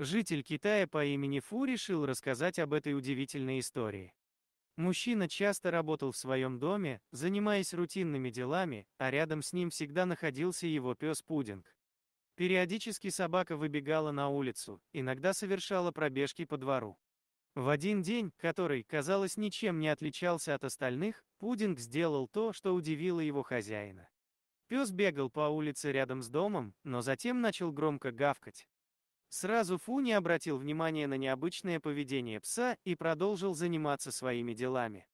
Житель Китая по имени Фу решил рассказать об этой удивительной истории. Мужчина часто работал в своем доме, занимаясь рутинными делами, а рядом с ним всегда находился его пес Пудинг. Периодически собака выбегала на улицу, иногда совершала пробежки по двору. В один день, который, казалось, ничем не отличался от остальных, Пудинг сделал то, что удивило его хозяина. Пес бегал по улице рядом с домом, но затем начал громко гавкать. Сразу Фу не обратил внимания на необычное поведение пса и продолжил заниматься своими делами.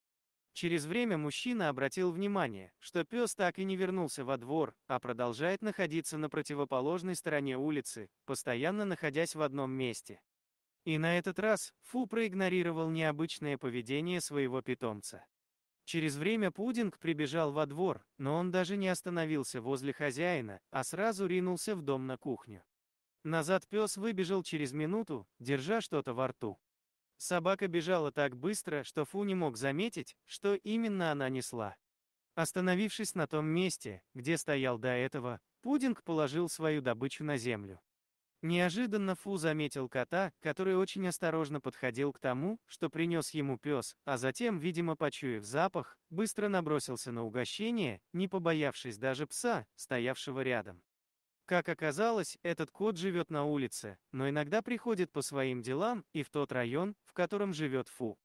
Через время мужчина обратил внимание, что пес так и не вернулся во двор, а продолжает находиться на противоположной стороне улицы, постоянно находясь в одном месте. И на этот раз Фу проигнорировал необычное поведение своего питомца. Через время Пудинг прибежал во двор, но он даже не остановился возле хозяина, а сразу ринулся в дом на кухню. Назад пес выбежал через минуту, держа что-то во рту. Собака бежала так быстро, что Фу не мог заметить, что именно она несла. Остановившись на том месте, где стоял до этого, Пудинг положил свою добычу на землю. Неожиданно Фу заметил кота, который очень осторожно подходил к тому, что принес ему пес, а затем, видимо, почуяв запах, быстро набросился на угощение, не побоявшись даже пса, стоявшего рядом. Как оказалось, этот кот живет на улице, но иногда приходит по своим делам и в тот район, в котором живет Фу.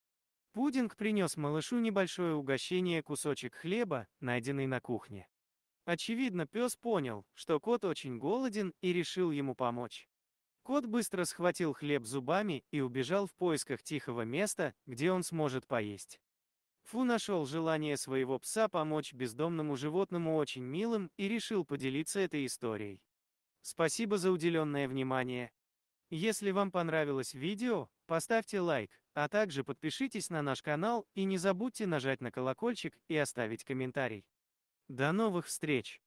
Пудинг принес малышу небольшое угощение кусочек хлеба, найденный на кухне. Очевидно, пес понял, что кот очень голоден и решил ему помочь. Кот быстро схватил хлеб зубами и убежал в поисках тихого места, где он сможет поесть. Фу нашел желание своего пса помочь бездомному животному очень милым и решил поделиться этой историей. Спасибо за уделенное внимание. Если вам понравилось видео, поставьте лайк, а также подпишитесь на наш канал и не забудьте нажать на колокольчик и оставить комментарий. До новых встреч!